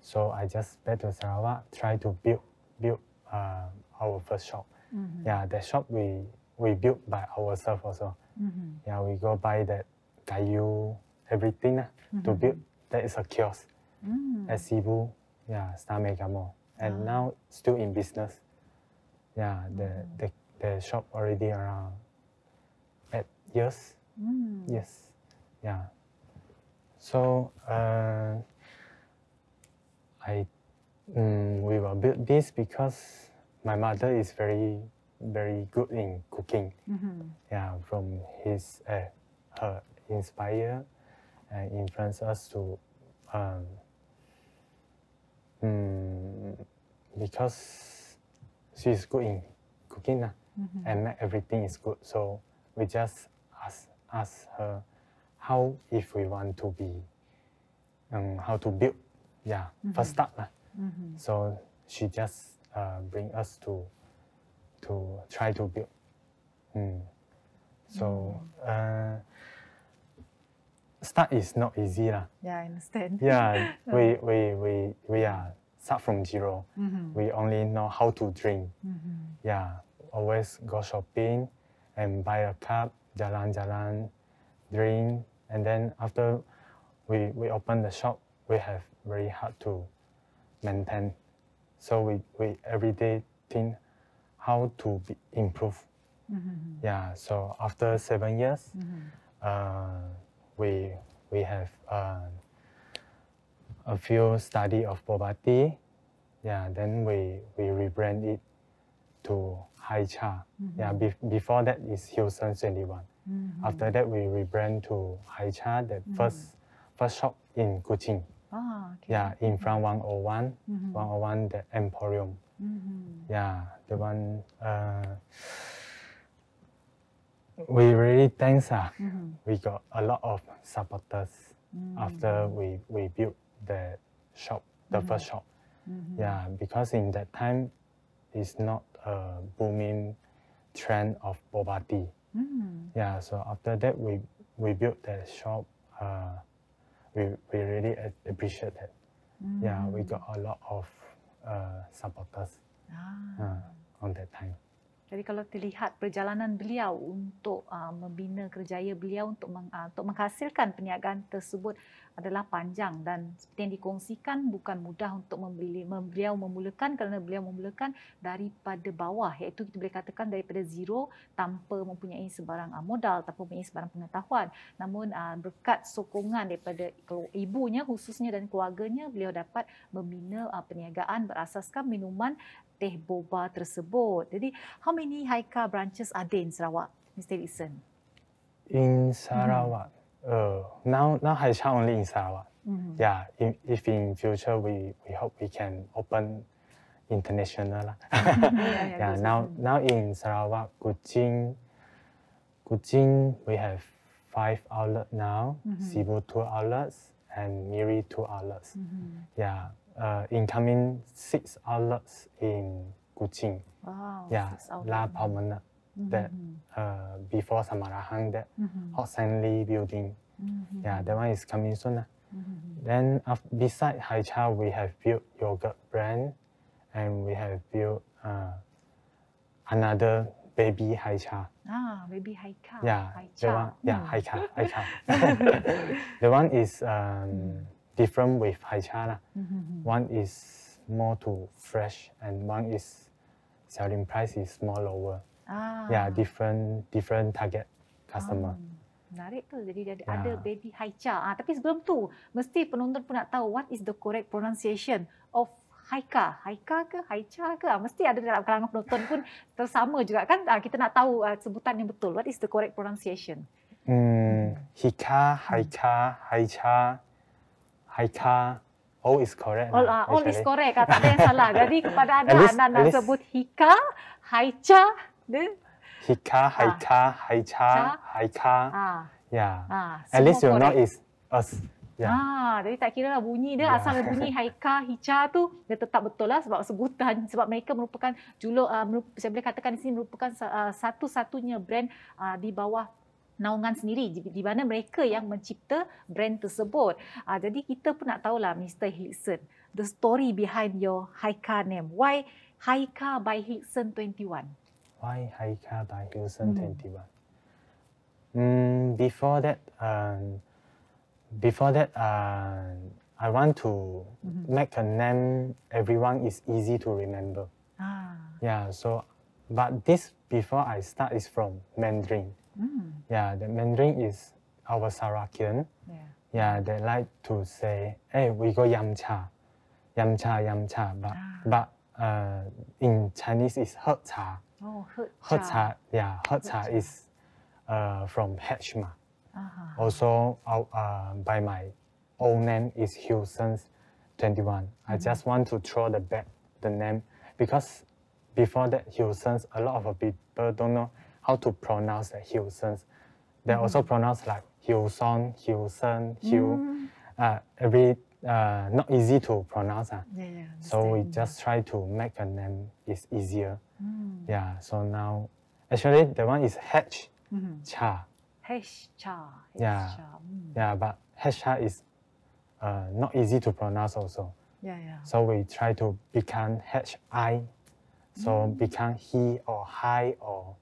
so I just back to Sarawak try to build build uh, our first shop. Mm -hmm. Yeah, that shop we we built by ourselves also. Mm -hmm. Yeah, we go buy that kayu everything uh, to mm-hmm. build. That is a kiosk mm. at Cebu. Yeah, Star Mega Mall, and ah. now still in business. Yeah, the, mm. the the shop already around Yes, Mm. Yes, yeah. So uh, I um, we were built this because my mother is very very good in cooking. Mm -hmm. Yeah, from his uh, her inspire and uh, influence us to um, um, because she's good in cooking uh, mm -hmm. and everything is good. So we just ask, ask her how if we want to be, um, how to build, yeah, mm-hmm. first start. Uh. Mm-hmm. So she just uh, bring us to, to try to build. Mm. So mm-hmm. uh, start is not easy. La. Yeah, I understand. Yeah, *laughs* we, we, we, we are start from 0 mm-hmm. We only know how to drink. Mm-hmm. Yeah, always go shopping and buy a cup jalan-jalan, drink, and then after we, we open the shop, we have very hard to maintain. So we, we every day think how to be, improve. Mm -hmm. Yeah, so after seven years, mm -hmm. uh, we, we have uh, a few study of boba Yeah, then we, we rebrand it to Hai Cha. Mm -hmm. Yeah, be before that is Hillsons 21. Mm -hmm. After that, we rebrand to Hai Cha, the mm-hmm. first first shop in Kuching. Ah, okay. Yeah, in front 101, 101, mm-hmm. the Emporium. Mm-hmm. Yeah, the one. Uh, we really thanks uh, mm -hmm. we got a lot of supporters mm -hmm. after we we built the shop the mm -hmm. first shop yeah because in that time it's not a booming trend of boba tea. Mm. Yeah, so after that, we, we built that shop. Uh, we, we really appreciate that. Mm. Yeah, we mm. got a lot of uh, supporters ah. uh, on that time. Jadi kalau terlihat perjalanan beliau untuk uh, membina kerjaya beliau untuk meng, uh, untuk menghasilkan perniagaan tersebut adalah panjang dan seperti yang dikongsikan bukan mudah untuk membeli, beliau memulakan kerana beliau memulakan daripada bawah iaitu kita boleh katakan daripada zero tanpa mempunyai sebarang uh, modal tanpa mempunyai sebarang pengetahuan namun uh, berkat sokongan daripada ibunya khususnya dan keluarganya beliau dapat membina uh, perniagaan berasaskan minuman teh boba tersebut. Jadi, how many Haika branches are there in Sarawak, Mr. Dixon? In Sarawak, mm uh, now now Haika only in Sarawak. Mm-hmm. Yeah, in, if in future we we hope we can open international lah. *laughs* yeah, yeah, *laughs* yeah now now in Sarawak, Kuching, Kuching we have five outlets now. Mm-hmm. Cebu two outlets and Miri two outlets. Mm-hmm. Yeah. uh, incoming six outlets in Kuching. Wow. Yeah, La Promenade. Mm -hmm. That uh, before Samarahang, that mm -hmm. Hot Sandy building. Mm -hmm. Yeah, that one is coming soon. Uh. Then after, beside Haicha, we have built yogurt brand, and we have built uh, another baby Haicha. Ah, baby Haicha. Yeah, Haicha. the one. Yeah, mm. Haicha, Haicha. *laughs* *laughs* the one is. Um, different with Hai Cha. Mm -hmm. One is more to fresh and one is selling price is more lower. Ah. Yeah, different different target customer. Ah. Menarik tu. Jadi ada, yeah. ada baby Hai Cha. Ah, tapi sebelum tu, mesti penonton pun nak tahu what is the correct pronunciation of Haika. Haika ke Haicha ke? Ah, mesti ada dalam kalangan penonton pun tersama juga kan. Ah, kita nak tahu ah, sebutan yang betul. What is the correct pronunciation? Hmm, Hika, Haika, Haicha. Hmm. Haika. All is correct. All, uh, all is correct. Kata ada yang salah. *laughs* Jadi kepada anda, least, anda nak sebut Hika, Haicha. Hika, ah. Haika, ah. Haicha, Haika. Ah. Yeah. Ah, at least you know it's us. Yeah. Ah, jadi tak kira lah bunyi dia. Yeah. Asal bunyi *laughs* Haika, Hicha tu, dia tetap betul lah sebab sebutan. Sebab mereka merupakan, juluk, uh, ah, saya boleh katakan di sini merupakan uh, satu-satunya brand uh, di bawah naungan sendiri di mana mereka yang mencipta brand tersebut. Uh, jadi kita pun nak tahu lah, Mr. Hilton, the story behind your Haika name. Why Haika by Hilson 21? Why Haika by Hilson hmm. 21? Mm, before that, um, before that, uh, I want to mm-hmm. make a name everyone is easy to remember. Ah. Yeah. So, but this before I start is from Mandarin. Mm. Mm. Yeah, the Mandarin is our Sarakian. Yeah. Yeah, they like to say, hey, we go yamcha, yamcha, yamcha, but, ah. but uh, in Chinese is he cha. Oh, he cha. He cha, yeah, he cha is uh, from Heshma. Uh -huh. Also, uh, by my own name is Hewson's 21. Mm -hmm. I mm-hmm. just want to throw the back the name because before that Hewson's, a lot of people don't know how to pronounce the Hilsons. They mm. also pronounce like Hilson, Hilson, Hill. Mm. Mm-hmm. Uh, every uh, not easy to pronounce. Uh. Yeah, yeah, so we just try to make a name is easier. Mm. Yeah. So now, actually, the one is H -hmm. Cha. H Cha. Yeah. Mm. Yeah, but H Cha is uh, not easy to pronounce also. Yeah, yeah. So we try to become H I. So mm. become he or high or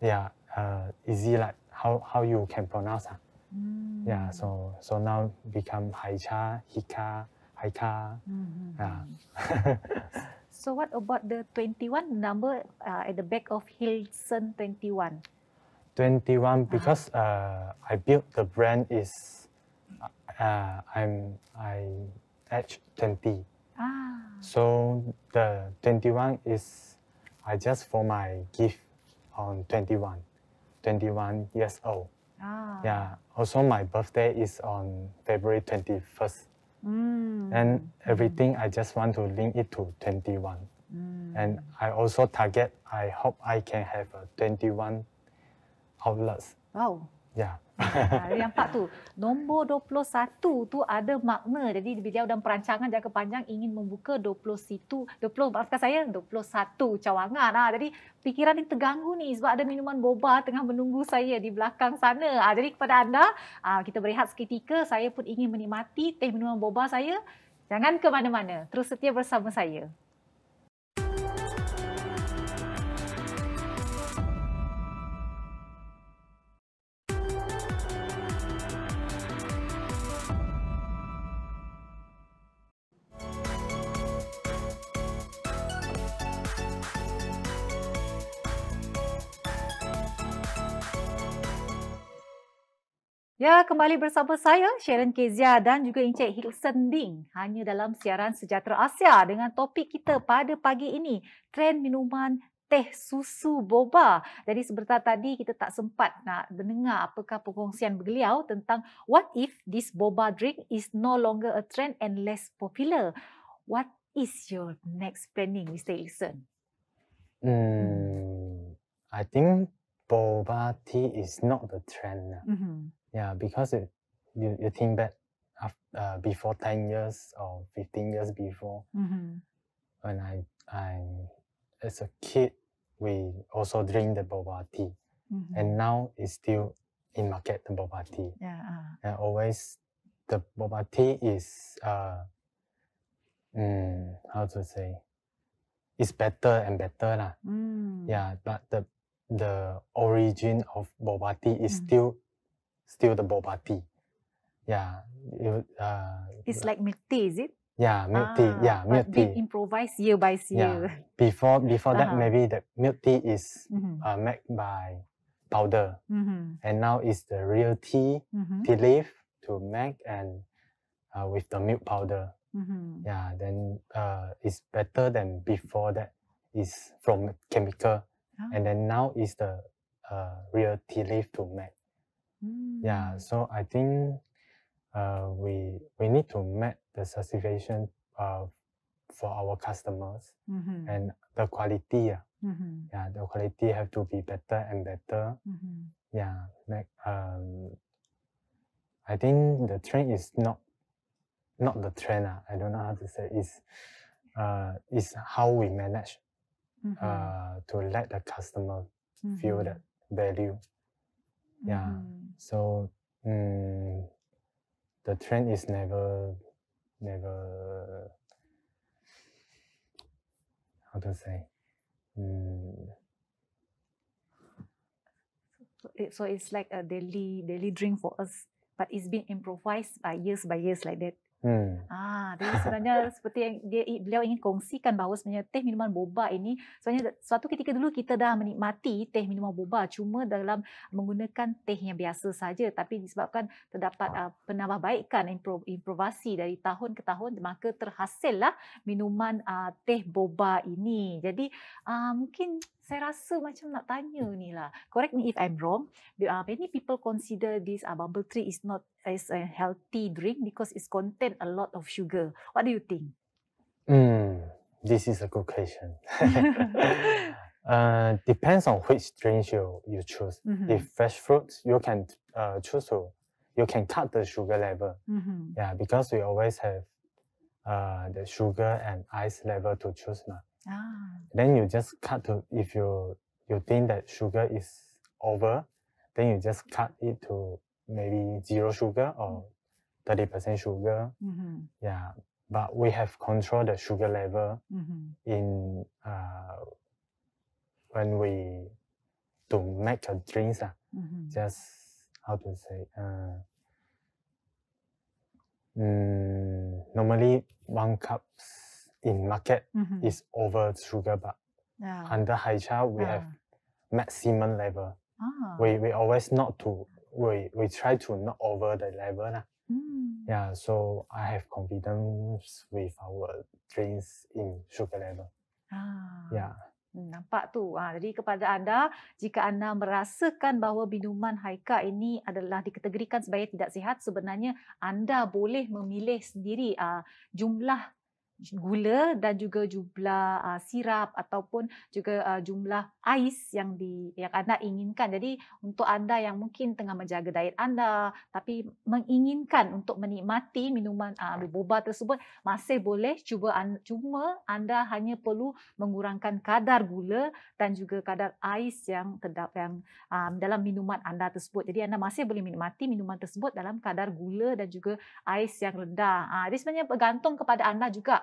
yeah, uh, easy like how, how you can pronounce. Huh? Ah. Mm. Yeah, so so now become Haicha, Hika, Haika. Mm-hmm. Yeah. *laughs* so what about the 21 number uh, at the back of Hilson 21? 21 uh-huh. because uh, I built the brand is uh, I'm I age 20. Ah. So the 21 is I just for my gift on 21, 21 years old. Ah. Yeah. Also, my birthday is on February 21st. Mm. And everything, I just want to link it to 21. Mm. And I also target, I hope I can have a 21 outlets. Wow. Yeah. Ah, hari yang empat tu. Nombor 21 tu ada makna. Jadi beliau dalam perancangan jangka panjang ingin membuka 20 situ. 20, maafkan saya, 21 cawangan. Ha. Jadi fikiran ini terganggu ni sebab ada minuman boba tengah menunggu saya di belakang sana. Ha. Jadi kepada anda, ha, kita berehat seketika. Saya pun ingin menikmati teh minuman boba saya. Jangan ke mana-mana. Terus setia bersama saya. Ya, kembali bersama saya Sharon Kezia dan juga Encik Hilson Ding hanya dalam siaran Sejahtera Asia dengan topik kita pada pagi ini, trend minuman teh susu boba. Jadi sebentar tadi kita tak sempat nak dengar apakah perkongsian beliau tentang what if this boba drink is no longer a trend and less popular. What is your next planning, Mr. Hilson? Hmm, I think boba tea is not the trend. Lah. Mm-hmm. Yeah, because it, you, you think back after, uh, before 10 years or 15 years before, mm-hmm. when I, I, as a kid, we also drink the boba tea. Mm-hmm. And now it's still in market, the boba tea. Yeah. Uh-huh. And always the boba tea is, uh, mm, how to say, it's better and better. Mm. Yeah, but the the origin of boba tea is mm-hmm. still Still the boba tea. Yeah. It, uh, it's like milk tea, is it? Yeah, milk ah, tea. Yeah, milk tea. Ah, they improvise year by year. Yeah. Before before uh -huh. that, uh-huh. maybe the milk tea is mm -hmm. uh, made by powder, mm -hmm. and now it's the real tea mm -hmm. tea leaf to make and uh, with the milk powder. Mm-hmm. Yeah, then uh, it's better than before that is from chemical, oh. and then now is the uh, real tea leaf to make. Mm. Yeah, so I think uh, we we need to meet the specification uh, for our customers mm-hmm. and the quality. Yeah. Mm-hmm. yeah, the quality have to be better and better. Mm-hmm. Yeah, like um, I think the trend is not not the trend. Uh, I don't know how to say is uh, is how we manage mm-hmm. uh, to let the customer feel mm-hmm. that value. Yeah. Mm-hmm. So um, the trend is never, never. How to say? Um, so, it, so it's like a daily daily drink for us, but it's been improvised by years by years like that. Hmm. Ah, jadi sebenarnya *laughs* seperti yang dia beliau ingin kongsikan bahawa sebenarnya teh minuman boba ini sebenarnya suatu ketika dulu kita dah menikmati teh minuman boba cuma dalam menggunakan teh yang biasa saja tapi disebabkan terdapat uh, penambahbaikan improvasi dari tahun ke tahun maka terhasillah minuman uh, teh boba ini. Jadi uh, mungkin saya rasa macam nak tanya ni lah. Correct me if I'm wrong. Uh, many people consider this uh, bubble tea is not as a healthy drink because it's contain a lot of sugar. What do you think? Hmm, this is a good question. *laughs* uh, depends on which drink you, you choose. Mm-hmm. If fresh fruits, you can uh, choose to, you can cut the sugar level. Mm-hmm. Yeah, because we always have uh, the sugar and ice level to choose now. Ah. Then you just cut to if you you think that sugar is over, then you just cut it to maybe zero sugar or thirty percent sugar. Mm-hmm. Yeah, but we have control the sugar level mm-hmm. in uh, when we to make a drinks. Uh, mm-hmm. Just how to say. Uh, mm, normally one cups. in market mm-hmm. is over sugar but yeah. under high char we yeah. have maximum level ah. we, we always not to we, we try to not over the level nah. mm. yeah so i have confidence with our drinks in sugar level ah. yeah Nampak tu. Ha, jadi kepada anda, jika anda merasakan bahawa minuman haika ini adalah dikategorikan sebagai tidak sihat, sebenarnya anda boleh memilih sendiri uh, jumlah gula dan juga jumlah uh, sirap ataupun juga uh, jumlah ais yang di yang anda inginkan. Jadi untuk anda yang mungkin tengah menjaga diet anda tapi menginginkan untuk menikmati minuman uh, boba tersebut masih boleh cuba an, cuma anda hanya perlu mengurangkan kadar gula dan juga kadar ais yang terdapat yang um, dalam minuman anda tersebut. Jadi anda masih boleh menikmati minuman tersebut dalam kadar gula dan juga ais yang rendah. Ah uh, ini sebenarnya bergantung kepada anda juga.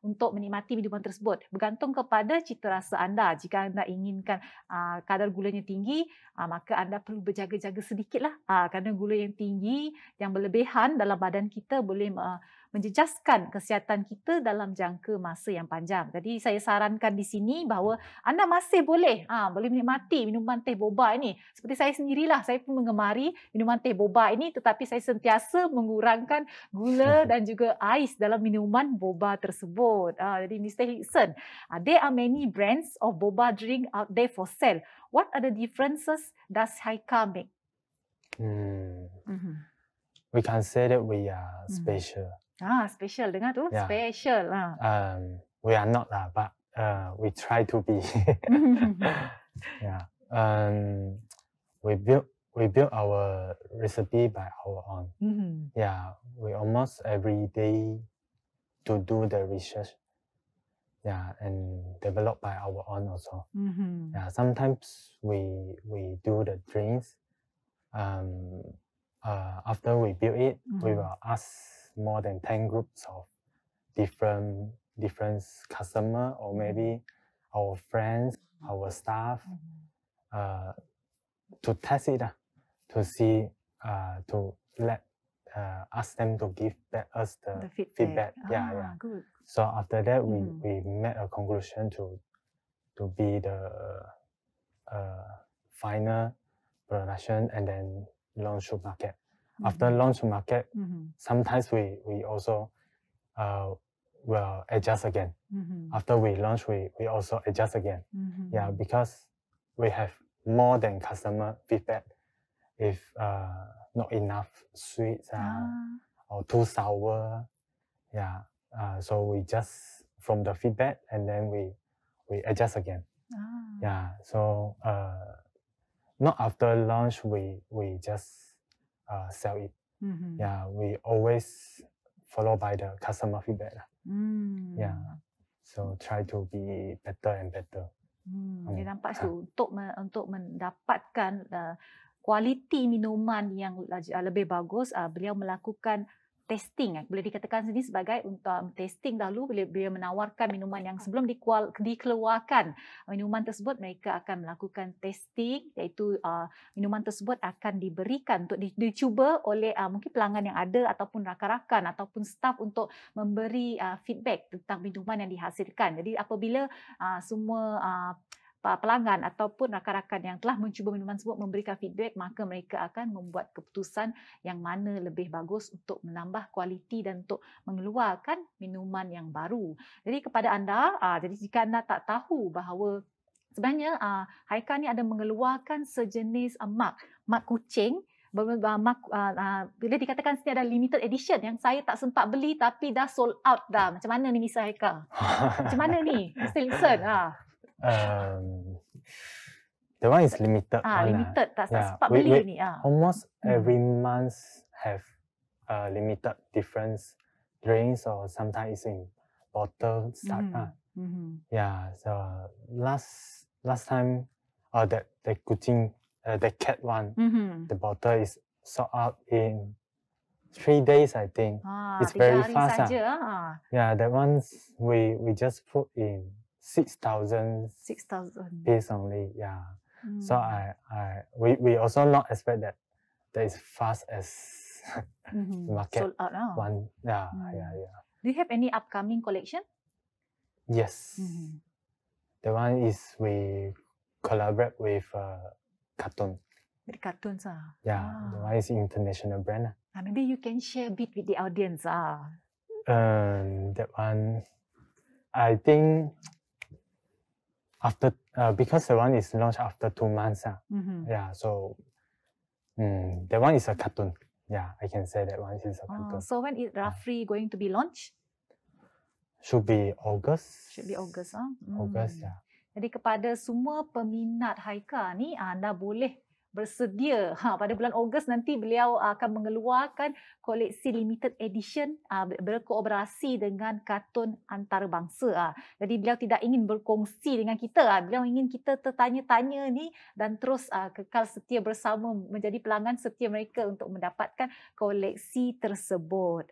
untuk menikmati minuman tersebut. Bergantung kepada cita rasa anda. Jika anda inginkan uh, kadar gulanya tinggi, uh, maka anda perlu berjaga-jaga sedikitlah. Uh, kerana gula yang tinggi, yang berlebihan dalam badan kita boleh uh, menjejaskan kesihatan kita dalam jangka masa yang panjang. Jadi saya sarankan di sini bahawa anda masih boleh ha, boleh menikmati minuman teh boba ini. Seperti saya sendirilah, saya pun mengemari minuman teh boba ini tetapi saya sentiasa mengurangkan gula *laughs* dan juga ais dalam minuman boba tersebut. uh, Mr. Hickson. Uh, there are many brands of boba drink out there for sale. What are the differences does Haika make? Mm. Mm -hmm. Mm-hmm. We can say that we are mm. special. Ah, special. Dengar tu, yeah. special. Ah. Um, we are not lah, but uh, we try to be. *laughs* yeah. Um, we build we build our recipe by our own. Mm -hmm. Yeah, we almost every day to do the research yeah and develop by our own also mm-hmm. yeah sometimes we we do the drinks um uh, after we build it mm-hmm. we will ask more than 10 groups of different different customer or mm-hmm. maybe our friends mm-hmm. our staff mm-hmm. uh, to test it uh, to see uh, to let uh, asked them to give back us the, the feedback. feedback. Ah, yeah, yeah. Good. So after that, we, mm. we made a conclusion to to be the uh, final production and then launch to market. Mm-hmm. After launch to market, mm-hmm. sometimes we we also uh, will adjust again. Mm-hmm. After we launch, we we also adjust again. Mm-hmm. Yeah, because we have more than customer feedback. If uh, not enough sweets uh, ah. or too sour. Yeah. Uh, so we just from the feedback and then we we adjust again. Ah. Yeah. So uh, not after lunch we we just uh, sell it. Mm-hmm. Yeah. We always follow by the customer feedback. Lah. Mm. Yeah. So try to be better and better. Hmm, hmm. nampak tu untuk untuk mendapatkan uh, kualiti minuman yang ah, lebih bagus ah, beliau melakukan testing eh. boleh dikatakan sini sebagai untuk um, testing dahulu bila dia menawarkan minuman yang sebelum dikeluarkan ah, minuman tersebut mereka akan melakukan testing iaitu minuman tersebut akan diberikan untuk dicuba oleh mungkin pelanggan yang ada ataupun rakan-rakan ataupun staf untuk memberi feedback tentang minuman yang dihasilkan jadi apabila semua pelanggan ataupun rakan-rakan yang telah mencuba minuman tersebut memberikan feedback maka mereka akan membuat keputusan yang mana lebih bagus untuk menambah kualiti dan untuk mengeluarkan minuman yang baru. Jadi kepada anda, ah, jadi jika anda tak tahu bahawa sebenarnya aa, ah, Haika ni ada mengeluarkan sejenis uh, mak, mak kucing bila dikatakan sini ada limited edition yang saya tak sempat beli tapi dah sold out dah. Macam mana ni Misa Haika? Macam mana ni? Still listen. Ha. Um, the one is limited. Ah, one, limited. yeah. we, we, ni. Ah. Almost hmm. every month have uh, limited difference drinks or sometimes in bottle start. Mm. Mm-hmm. Ah. Mm -hmm. Yeah. So last last time, uh, that the Kuching, uh, the cat one, mm -hmm. the bottle is sold out in three days, I think. Ah, it's very fast. Ah. ah. Yeah, that ones we we just put in 6,000 6, 6,000 only. Yeah. Mm. So I, I we, we also not expect that that is fast as mm-hmm. *laughs* market Sold out, one. Yeah, mm. yeah, yeah. Do you have any upcoming collection? Yes. Mm-hmm. The one is we collaborate with uh, Cartoon. With cartoons, ah. Yeah, ah. the one is international brand. Ah. ah, maybe you can share a bit with the audience, ah. Um, that one, I think after uh, because the one is launched after two months. Uh. Mm-hmm. Yeah, so um, the one is a cartoon. Yeah, I can say that one is a ah, cartoon. Oh, so when is roughly uh, going to be launched? Should be August. Should be August. Huh? Ah. Mm. August, yeah. Jadi kepada semua peminat Haika ni, anda boleh bersedia ha, pada bulan Ogos nanti beliau akan mengeluarkan koleksi limited edition ha, berkooperasi dengan kartun antarabangsa. Ha, jadi beliau tidak ingin berkongsi dengan kita. Ha, beliau ingin kita tertanya-tanya ni dan terus kekal setia bersama menjadi pelanggan setia mereka untuk mendapatkan koleksi tersebut.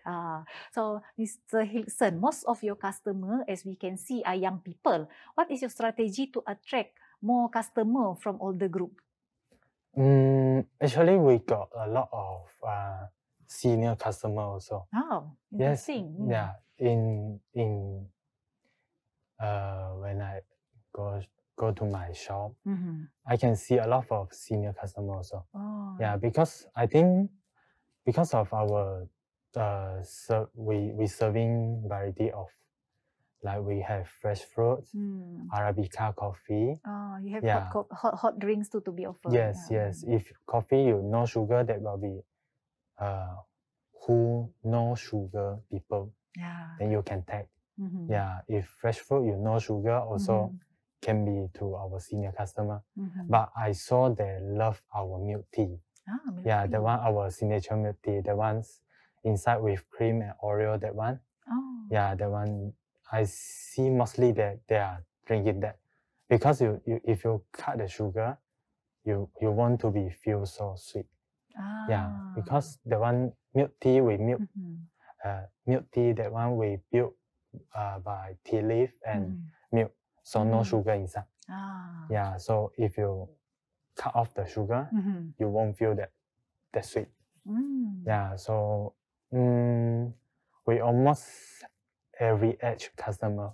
So Mr. Hilson, most of your customer as we can see are young people. What is your strategy to attract more customer from older group? Mm, actually, we got a lot of uh, senior customer also. Oh, interesting. Yes, mm. Yeah, in in uh, when I go go to my shop, mm-hmm. I can see a lot of senior customer also. Oh. Yeah, because I think because of our uh, ser- we we serving variety of like we have fresh fruit, mm. Arabica coffee. Oh, you have yeah. hot, hot, hot drinks too to be offered. Yes, yeah. yes. If coffee, you no sugar, that will be uh, who no sugar people. Yeah. Then you can take. Mm-hmm. Yeah. If fresh fruit, you no sugar also. Mm-hmm. Can be to our senior customer, mm-hmm. but I saw they love our milk tea. Ah, milk yeah, tea. the one our signature milk tea, the ones inside with cream and Oreo, that one. Oh. Yeah, the one I see mostly that they are drinking that because you, you if you cut the sugar, you you want to be feel so sweet. Ah. Yeah, because the one milk tea with milk, mm-hmm. uh, milk tea that one we built uh, by tea leaf and mm. milk, so mm. no mm-hmm. sugar inside. Ah. Yeah, so if you cut off the sugar, mm-hmm. you won't feel that that sweet. Mm. Yeah, so mm, we almost every age customer.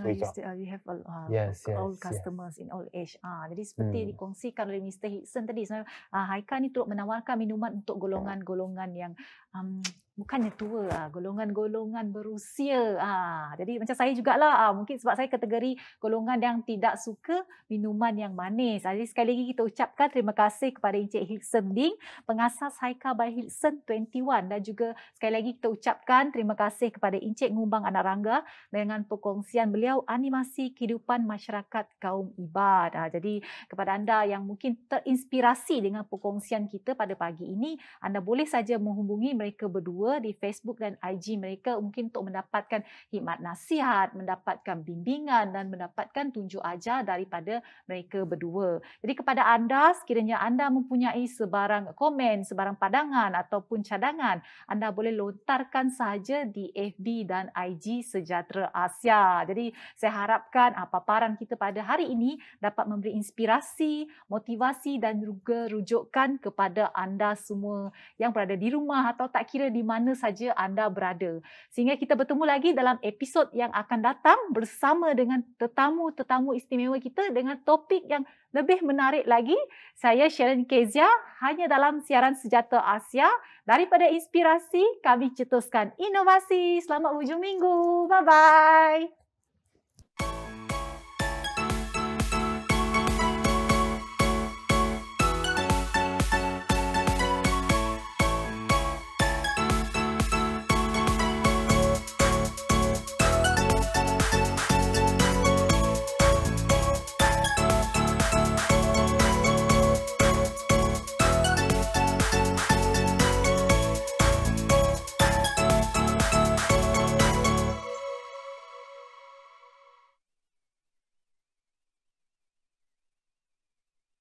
Oh, you, uh, you have a lot uh, yes, yes, all customers yes. in all age. Ah, uh, jadi seperti hmm. dikongsikan oleh Mr. Hickson tadi, sebenarnya uh, Haika ni turut menawarkan minuman untuk golongan-golongan yang um, bukannya tua golongan-golongan berusia ah, jadi macam saya juga lah, ah, mungkin sebab saya kategori golongan yang tidak suka minuman yang manis. Jadi sekali lagi kita ucapkan terima kasih kepada Encik Hilson Ding pengasas Haika by Hilson 21 dan juga sekali lagi kita ucapkan terima kasih kepada Encik Ngumbang Anak Rangga dengan perkongsian beliau animasi kehidupan masyarakat kaum ibad. Ah, jadi kepada anda yang mungkin terinspirasi dengan perkongsian kita pada pagi ini anda boleh saja menghubungi mereka berdua berdua di Facebook dan IG mereka mungkin untuk mendapatkan hikmat nasihat, mendapatkan bimbingan dan mendapatkan tunjuk ajar daripada mereka berdua. Jadi kepada anda, sekiranya anda mempunyai sebarang komen, sebarang pandangan ataupun cadangan, anda boleh lontarkan sahaja di FB dan IG Sejahtera Asia. Jadi saya harapkan paparan kita pada hari ini dapat memberi inspirasi, motivasi dan juga rujukan kepada anda semua yang berada di rumah atau tak kira di mana mana saja anda berada. Sehingga kita bertemu lagi dalam episod yang akan datang bersama dengan tetamu-tetamu istimewa kita dengan topik yang lebih menarik lagi. Saya Sharon Kezia, hanya dalam siaran Sejata Asia. Daripada inspirasi, kami cetuskan inovasi. Selamat hujung minggu. Bye-bye.